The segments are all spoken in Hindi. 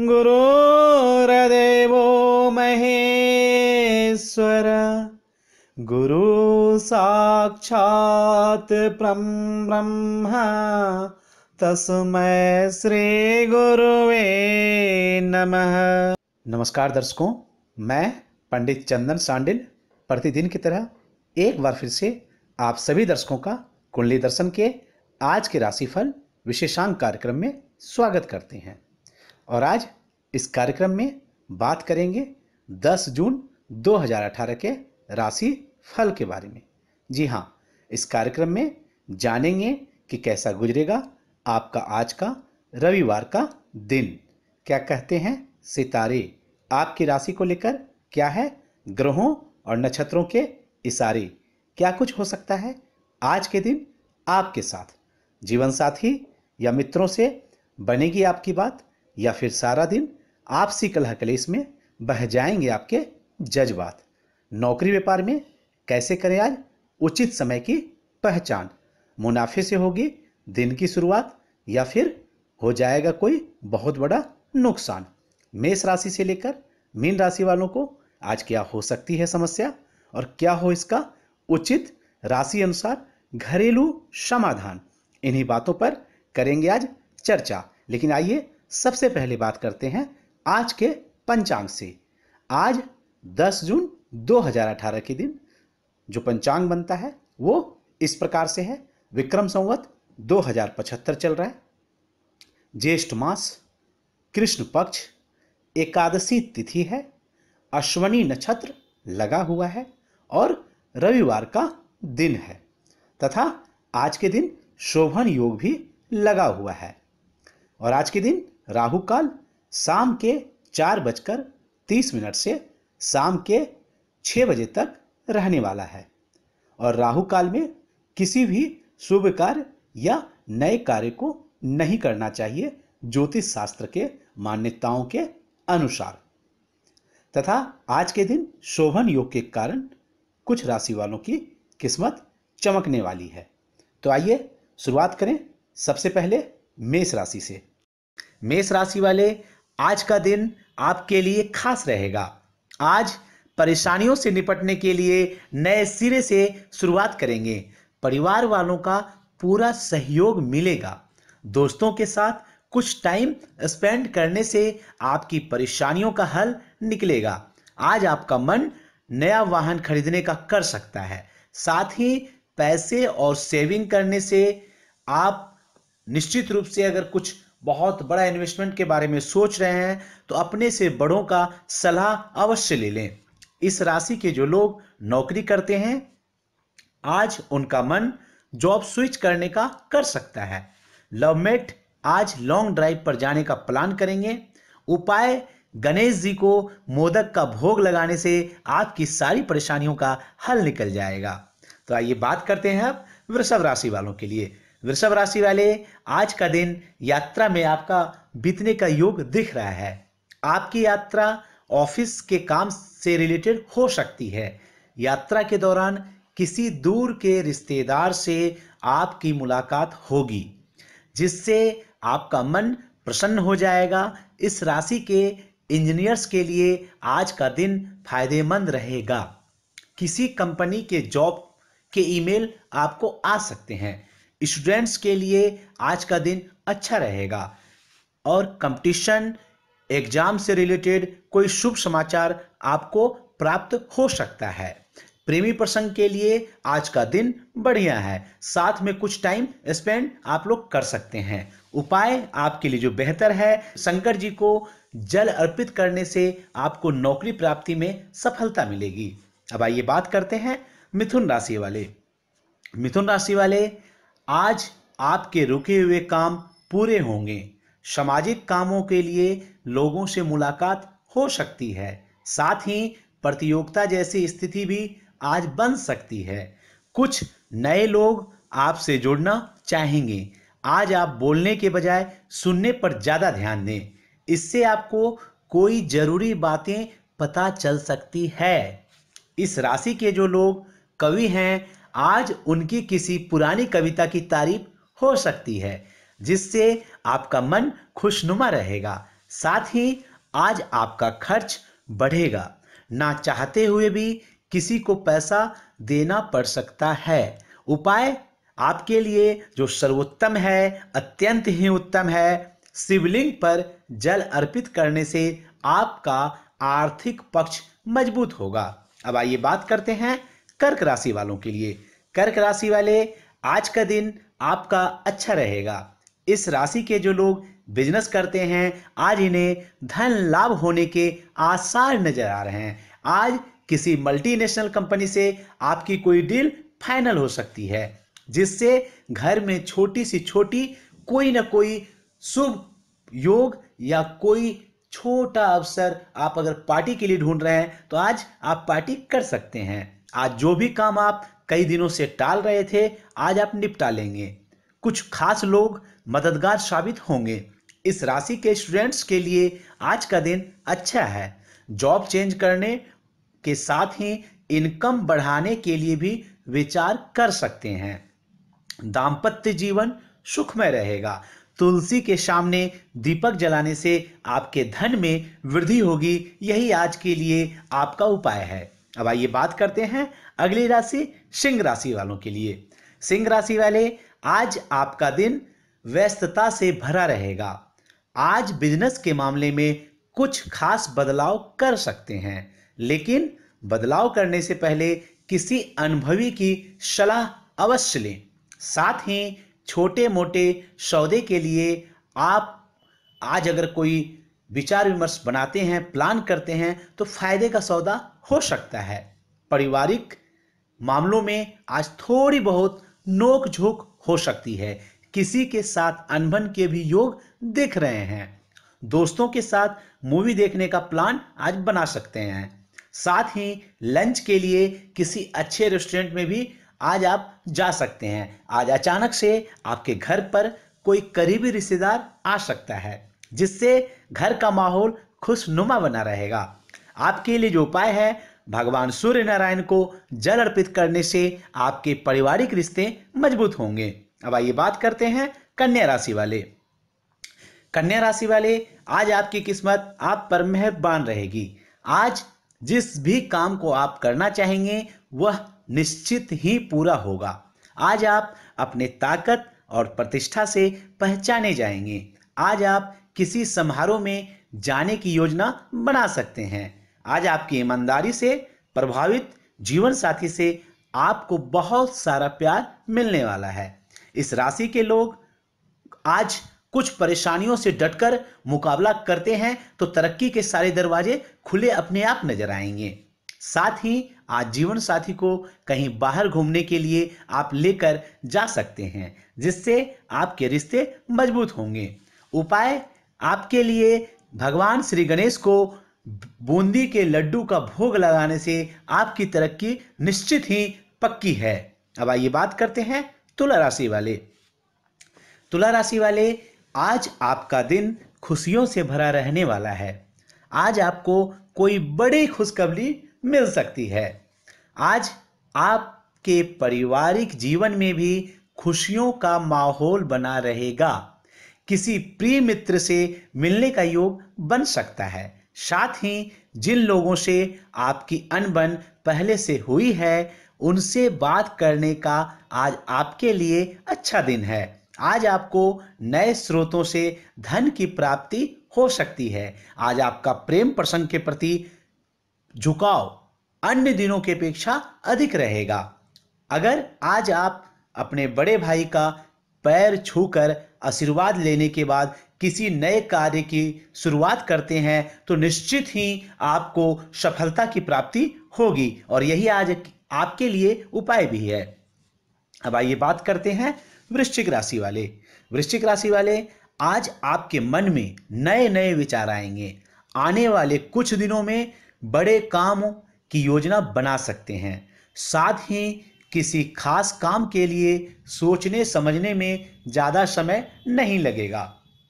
गुरुर्देवो महेश्वर गुरु साक्षात परं ब्रह्म तस्मै श्री गुरुवे नमः नमस्कार दर्शकों मैं पंडित चंदन सांडिल प्रतिदिन की तरह एक बार फिर से आप सभी दर्शकों का कुंडली दर्शन के आज के राशिफल विशेषांक कार्यक्रम में स्वागत करते हैं और आज इस कार्यक्रम में बात करेंगे 10 जून 2018 के राशि फल के बारे में जी हाँ इस कार्यक्रम में जानेंगे कि कैसा गुजरेगा आपका आज का रविवार का दिन क्या कहते हैं सितारे आपकी राशि को लेकर क्या है ग्रहों और नक्षत्रों के इशारे क्या कुछ हो सकता है आज के दिन आपके साथ जीवन साथी या मित्रों से बनेगी आपकी बात या फिर सारा दिन आपसी कलह कलेश में बह जाएंगे आपके जज्बात नौकरी व्यापार में कैसे करें आज उचित समय की पहचान मुनाफे से होगी दिन की शुरुआत या फिर हो जाएगा कोई बहुत बड़ा नुकसान मेष राशि से लेकर मीन राशि वालों को आज क्या हो सकती है समस्या और क्या हो इसका उचित राशि अनुसार घरेलू समाधान इन्हीं बातों पर करेंगे आज चर्चा लेकिन आइए सबसे पहले बात करते हैं आज के पंचांग से आज 10 जून 2018 के दिन जो पंचांग बनता है वो इस प्रकार से है विक्रम संवत 2075 चल रहा है ज्येष्ठ मास कृष्ण पक्ष एकादशी तिथि है अश्वनी नक्षत्र लगा हुआ है और रविवार का दिन है तथा आज के दिन शोभन योग भी लगा हुआ है और आज के दिन राहु काल शाम के चार बजकर तीस मिनट से शाम के छः बजे तक रहने वाला है और राहु काल में किसी भी शुभ कार्य या नए कार्य को नहीं करना चाहिए ज्योतिष शास्त्र के मान्यताओं के अनुसार तथा आज के दिन शोभन योग के कारण कुछ राशि वालों की किस्मत चमकने वाली है तो आइए शुरुआत करें सबसे पहले मेष राशि से मेष राशि वाले आज का दिन आपके लिए खास रहेगा आज परेशानियों से निपटने के लिए नए सिरे से शुरुआत करेंगे परिवार वालों का पूरा सहयोग मिलेगा दोस्तों के साथ कुछ टाइम स्पेंड करने से आपकी परेशानियों का हल निकलेगा आज आपका मन नया वाहन खरीदने का कर सकता है साथ ही पैसे और सेविंग करने से आप निश्चित रूप से अगर कुछ बहुत बड़ा इन्वेस्टमेंट के बारे में सोच रहे हैं तो अपने से बड़ों का सलाह अवश्य ले लें इस राशि के जो लोग नौकरी करते हैं आज उनका मन जॉब स्विच करने का कर सकता है लवमेट आज लॉन्ग ड्राइव पर जाने का प्लान करेंगे उपाय गणेश जी को मोदक का भोग लगाने से आपकी सारी परेशानियों का हल निकल जाएगा तो आइए बात करते हैं अब वृषभ राशि वालों के लिए वृषभ राशि वाले आज का दिन यात्रा में आपका बीतने का योग दिख रहा है आपकी यात्रा ऑफिस के काम से रिलेटेड हो सकती है यात्रा के दौरान किसी दूर के रिश्तेदार से आपकी मुलाकात होगी जिससे आपका मन प्रसन्न हो जाएगा इस राशि के इंजीनियर्स के लिए आज का दिन फायदेमंद रहेगा किसी कंपनी के जॉब के ईमेल आपको आ सकते हैं स्टूडेंट्स के लिए आज का दिन अच्छा रहेगा और कंपटीशन एग्जाम से रिलेटेड कोई शुभ समाचार आपको प्राप्त हो सकता है प्रेमी प्रसंग के लिए आज का दिन बढ़िया है साथ में कुछ टाइम स्पेंड आप लोग कर सकते हैं उपाय आपके लिए जो बेहतर है शंकर जी को जल अर्पित करने से आपको नौकरी प्राप्ति में सफलता मिलेगी अब आइए बात करते हैं मिथुन राशि वाले मिथुन राशि वाले आज आपके रुके हुए काम पूरे होंगे सामाजिक कामों के लिए लोगों से मुलाकात हो सकती है साथ ही प्रतियोगिता जैसी स्थिति भी आज बन सकती है कुछ नए लोग आपसे जुड़ना चाहेंगे आज आप बोलने के बजाय सुनने पर ज़्यादा ध्यान दें इससे आपको कोई ज़रूरी बातें पता चल सकती है इस राशि के जो लोग कवि हैं आज उनकी किसी पुरानी कविता की तारीफ हो सकती है जिससे आपका मन खुशनुमा रहेगा साथ ही आज आपका खर्च बढ़ेगा ना चाहते हुए भी किसी को पैसा देना पड़ सकता है उपाय आपके लिए जो सर्वोत्तम है अत्यंत ही उत्तम है शिवलिंग पर जल अर्पित करने से आपका आर्थिक पक्ष मजबूत होगा अब आइए बात करते हैं कर्क राशि वालों के लिए कर्क राशि वाले आज का दिन आपका अच्छा रहेगा इस राशि के जो लोग बिजनेस करते हैं आज इन्हें धन लाभ होने के आसार नजर आ रहे हैं आज किसी मल्टीनेशनल कंपनी से आपकी कोई डील फाइनल हो सकती है जिससे घर में छोटी सी छोटी कोई ना कोई शुभ योग या कोई छोटा अवसर आप अगर पार्टी के लिए ढूंढ रहे हैं तो आज आप पार्टी कर सकते हैं आज जो भी काम आप कई दिनों से टाल रहे थे आज आप निपटा लेंगे कुछ खास लोग मददगार साबित होंगे इस राशि के स्टूडेंट्स के लिए आज का दिन अच्छा है जॉब चेंज करने के साथ ही इनकम बढ़ाने के लिए भी विचार कर सकते हैं दाम्पत्य जीवन सुखमय रहेगा तुलसी के सामने दीपक जलाने से आपके धन में वृद्धि होगी यही आज के लिए आपका उपाय है अब आइए बात करते हैं अगली राशि सिंह राशि वालों के लिए सिंह राशि वाले आज आपका दिन व्यस्तता से भरा रहेगा आज बिजनेस के मामले में कुछ खास बदलाव कर सकते हैं लेकिन बदलाव करने से पहले किसी अनुभवी की सलाह अवश्य लें साथ ही छोटे मोटे सौदे के लिए आप आज अगर कोई विचार विमर्श बनाते हैं प्लान करते हैं तो फायदे का सौदा हो सकता है पारिवारिक मामलों में आज थोड़ी बहुत नोक झोंक हो सकती है किसी के साथ अनबन के भी योग देख रहे हैं दोस्तों के साथ मूवी देखने का प्लान आज बना सकते हैं साथ ही लंच के लिए किसी अच्छे रेस्टोरेंट में भी आज आप जा सकते हैं आज अचानक से आपके घर पर कोई करीबी रिश्तेदार आ सकता है जिससे घर का माहौल खुशनुमा बना रहेगा आपके लिए जो उपाय है भगवान सूर्य नारायण को जल अर्पित करने से आपके पारिवारिक रिश्ते मजबूत होंगे अब आइए बात करते हैं कन्या राशि वाले कन्या राशि वाले आज आपकी किस्मत आप पर मेहरबान रहेगी आज जिस भी काम को आप करना चाहेंगे वह निश्चित ही पूरा होगा आज आप अपने ताकत और प्रतिष्ठा से पहचाने जाएंगे आज आप किसी समारोह में जाने की योजना बना सकते हैं आज आपकी ईमानदारी से प्रभावित जीवन साथी से आपको बहुत सारा प्यार मिलने वाला है इस राशि के लोग आज कुछ परेशानियों से डटकर मुकाबला करते हैं तो तरक्की के सारे दरवाजे खुले अपने आप नजर आएंगे साथ ही आज जीवन साथी को कहीं बाहर घूमने के लिए आप लेकर जा सकते हैं जिससे आपके रिश्ते मजबूत होंगे उपाय आपके लिए भगवान श्री गणेश को बूंदी के लड्डू का भोग लगाने से आपकी तरक्की निश्चित ही पक्की है अब आइए बात करते हैं तुला राशि वाले तुला राशि वाले आज आपका दिन खुशियों से भरा रहने वाला है आज आपको कोई बड़ी खुशखबरी मिल सकती है आज आपके पारिवारिक जीवन में भी खुशियों का माहौल बना रहेगा किसी प्रिय मित्र से मिलने का योग बन सकता है साथ ही जिन लोगों से आपकी अनबन पहले से हुई है उनसे बात करने का आज आपके लिए अच्छा दिन है आज आपको नए स्रोतों से धन की प्राप्ति हो सकती है आज आपका प्रेम प्रसंग के प्रति झुकाव अन्य दिनों की अपेक्षा अधिक रहेगा अगर आज आप अपने बड़े भाई का पैर छूकर आशीर्वाद लेने के बाद किसी नए कार्य की शुरुआत करते हैं तो निश्चित ही आपको सफलता की प्राप्ति होगी और यही आज आपके लिए उपाय भी है अब आइए बात करते हैं वृश्चिक राशि वाले वृश्चिक राशि वाले आज आपके मन में नए नए विचार आएंगे आने वाले कुछ दिनों में बड़े काम की योजना बना सकते हैं साथ ही किसी खास काम के लिए सोचने समझने में ज़्यादा समय नहीं लगेगा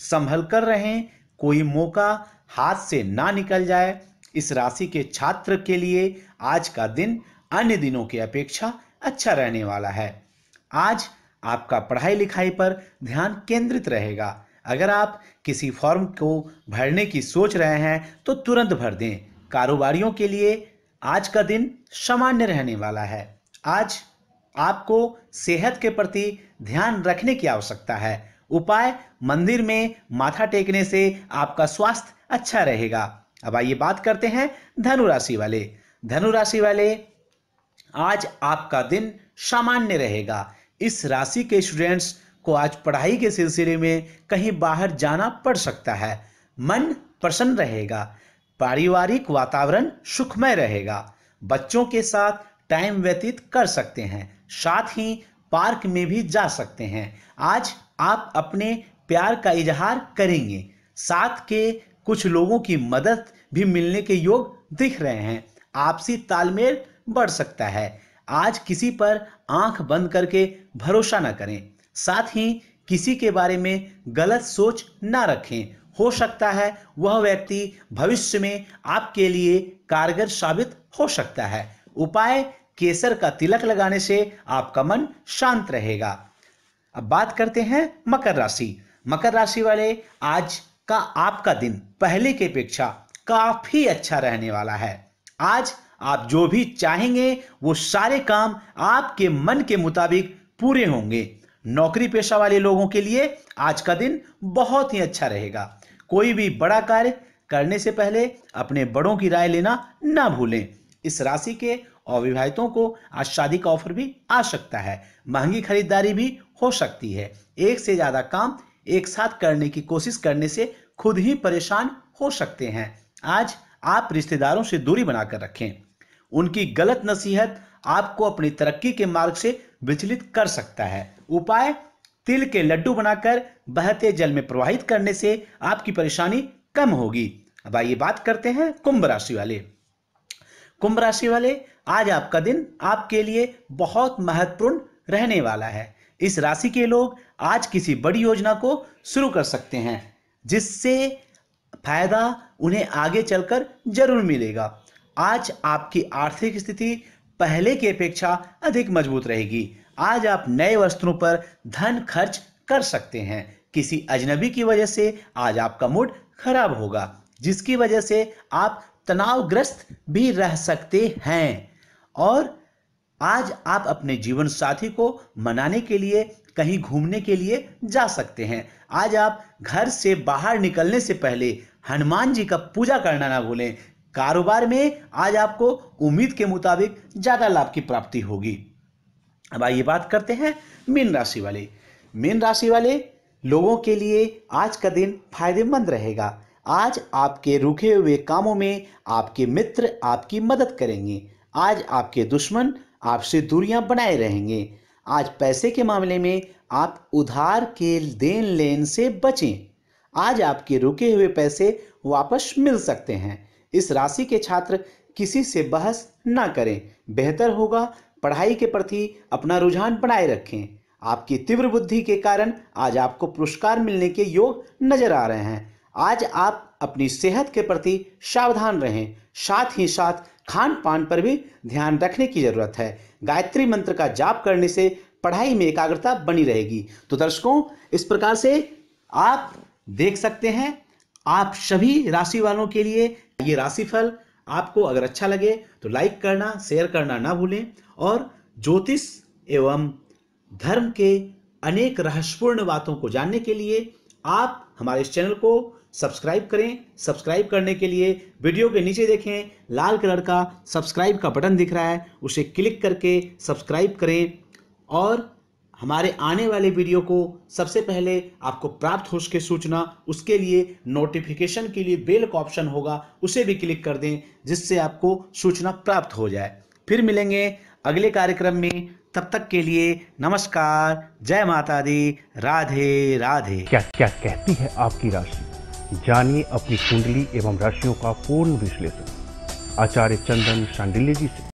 संभल कर रहें कोई मौका हाथ से ना निकल जाए इस राशि के छात्र के लिए आज का दिन अन्य दिनों की अपेक्षा अच्छा रहने वाला है आज आपका पढ़ाई लिखाई पर ध्यान केंद्रित रहेगा अगर आप किसी फॉर्म को भरने की सोच रहे हैं तो तुरंत भर दें कारोबारियों के लिए आज का दिन सामान्य रहने वाला है आज आपको सेहत के प्रति ध्यान रखने की आवश्यकता है उपाय मंदिर में माथा टेकने से आपका स्वास्थ्य अच्छा रहेगा अब आइए बात करते हैं धनुराशि वाले धनुराशि वाले आज आपका दिन सामान्य रहेगा इस राशि के स्टूडेंट्स को आज पढ़ाई के सिलसिले में कहीं बाहर जाना पड़ सकता है मन प्रसन्न रहेगा पारिवारिक वातावरण सुखमय रहेगा बच्चों के साथ टाइम व्यतीत कर सकते हैं साथ ही पार्क में भी जा सकते हैं आज आप अपने प्यार का इजहार करेंगे साथ के कुछ लोगों की मदद भी मिलने के योग दिख रहे हैं आपसी तालमेल बढ़ सकता है आज किसी पर आंख बंद करके भरोसा ना करें साथ ही किसी के बारे में गलत सोच ना रखें हो सकता है वह व्यक्ति भविष्य में आपके लिए कारगर साबित हो सकता है उपाय केसर का तिलक लगाने से आपका मन शांत रहेगा अब बात करते हैं मकर राशि मकर राशि वाले आज का आपका दिन पहले के अपेक्षा काफी अच्छा रहने वाला है आज आप जो भी चाहेंगे वो सारे काम आपके मन के मुताबिक पूरे होंगे नौकरी पेशा वाले लोगों के लिए आज का दिन बहुत ही अच्छा रहेगा कोई भी बड़ा कार्य करने से पहले अपने बड़ों की राय लेना ना भूलें इस राशि के अविवाहितों को आज शादी का ऑफर भी आ सकता है महंगी खरीदारी भी हो सकती है एक से ज्यादा काम एक साथ करने की कोशिश करने से खुद ही परेशान हो सकते हैं आज आप रिश्तेदारों से दूरी बनाकर रखें उनकी गलत नसीहत आपको अपनी तरक्की के मार्ग से विचलित कर सकता है उपाय तिल के लड्डू बनाकर बहते जल में प्रवाहित करने से आपकी परेशानी कम होगी अब आइए बात करते हैं कुंभ राशि वाले कुंभ राशि वाले आज आपका दिन आपके लिए बहुत महत्वपूर्ण रहने वाला है इस राशि के लोग आज किसी बड़ी योजना को शुरू कर सकते हैं जिससे फायदा उन्हें आगे चलकर जरूर मिलेगा आज आपकी आर्थिक स्थिति पहले की अपेक्षा अधिक मजबूत रहेगी आज आप नए वस्त्रों पर धन खर्च कर सकते हैं किसी अजनबी की वजह से आज आपका मूड खराब होगा जिसकी वजह से आप तनावग्रस्त भी रह सकते हैं और आज आप अपने जीवन साथी को मनाने के लिए कहीं घूमने के लिए जा सकते हैं आज आप घर से बाहर निकलने से पहले हनुमान जी का पूजा करना ना भूलें कारोबार में आज आपको उम्मीद के मुताबिक ज़्यादा लाभ की प्राप्ति होगी अब आइए बात करते हैं मीन राशि वाले मीन राशि वाले लोगों के लिए आज का दिन फायदेमंद रहेगा आज आपके रुके हुए कामों में आपके मित्र आपकी मदद करेंगे आज आपके दुश्मन आपसे दूरियां बनाए रहेंगे आज पैसे के मामले में आप उधार के देन लेन से बचें आज आपके रुके हुए पैसे वापस मिल सकते हैं इस राशि के छात्र किसी से बहस ना करें बेहतर होगा पढ़ाई के प्रति अपना रुझान बनाए रखें आपकी तीव्र बुद्धि के कारण आज आपको पुरस्कार मिलने के योग नजर आ रहे हैं आज आप अपनी सेहत के प्रति सावधान रहें साथ ही साथ खान पान पर भी ध्यान रखने की जरूरत है गायत्री मंत्र का जाप करने से पढ़ाई में एकाग्रता बनी रहेगी तो दर्शकों इस प्रकार से आप देख सकते हैं आप सभी राशि वालों के लिए ये राशिफल आपको अगर अच्छा लगे तो लाइक करना शेयर करना ना भूलें और ज्योतिष एवं धर्म के अनेक रहस्यपूर्ण बातों को जानने के लिए आप हमारे इस चैनल को सब्सक्राइब करें सब्सक्राइब करने के लिए वीडियो के नीचे देखें लाल कलर का सब्सक्राइब का बटन दिख रहा है उसे क्लिक करके सब्सक्राइब करें और हमारे आने वाले वीडियो को सबसे पहले आपको प्राप्त हो सके सूचना उसके लिए नोटिफिकेशन के लिए बेल का ऑप्शन होगा उसे भी क्लिक कर दें जिससे आपको सूचना प्राप्त हो जाए फिर मिलेंगे अगले कार्यक्रम में तब तक के लिए नमस्कार जय माता दी राधे राधे क्या क्या कहती है आपकी राशि जानिए अपनी कुंडली एवं राशियों का पूर्ण विश्लेषण आचार्य चंदन शांडिल्य जी से